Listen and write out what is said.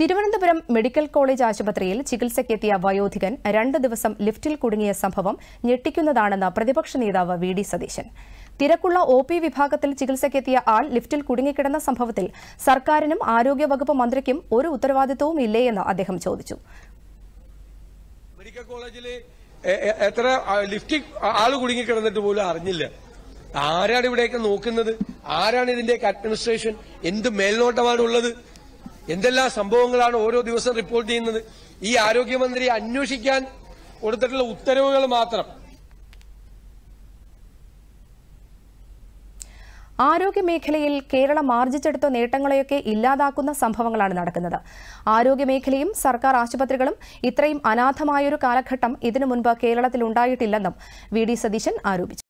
Thiruvananthapuram medical college ആശുപത്രിയിൽ ചികിത്സയ്ക്കെത്തിയ വയോധികൻ രണ്ട് ദിവസം ലിഫ്റ്റിൽ കുടുങ്ങിയ സംഭവം ഞെട്ടിക്കുന്നതാണെന്ന് പ്രതിപക്ഷ നേതാവ് വി ഡി സതീശൻ തിരക്കുള്ള ഒ പി വിഭാഗത്തിൽ ചികിത്സയ്ക്കെത്തിയ ആൾ ലിഫ്റ്റിൽ കുടുങ്ങിക്കിടന്ന സംഭവത്തിൽ സർക്കാരിനും ആരോഗ്യവകുപ്പ് മന്ത്രിക്കും ഒരു ഉത്തരവാദിത്വവും ഇല്ലേയെന്ന് അദ്ദേഹം ചോദിച്ചു മെഡിക്കൽ എത്ര ലിഫ്റ്റിൽ ആൾ കുടുങ്ങിക്കിടന്നിട്ട് പോലും അറിഞ്ഞില്ല ആരാണ് ഇവിടെയൊക്കെ നോക്കുന്നത് ആരാണ് ഇതിന്റെയൊക്കെ അഡ്മിനിസ്ട്രേഷൻ എന്ത് മേൽനോട്ടമാണുള്ളത് ഉള്ളത് എന്തെല്ലാം സംഭവങ്ങളാണ് ഓരോ ദിവസം റിപ്പോർട്ട് ചെയ്യുന്നത് ഈ ആരോഗ്യമന്ത്രി അന്വേഷിക്കാൻ കൊടുത്തിട്ടുള്ള ഉത്തരവുകൾ മാത്രം ആരോഗ്യമേഖലയിൽ കേരളം ആർജിച്ചെടുത്ത നേട്ടങ്ങളെയൊക്കെ ഇല്ലാതാക്കുന്ന സംഭവങ്ങളാണ് നടക്കുന്നത് ആരോഗ്യമേഖലയും സർക്കാർ ആശുപത്രികളും ഇത്രയും അനാഥമായൊരു കാലഘട്ടം ഇതിനു മുൻപ് കേരളത്തിൽ ഉണ്ടായിട്ടില്ലെന്നും വി ഡി സതീശൻ ആരോപിച്ചു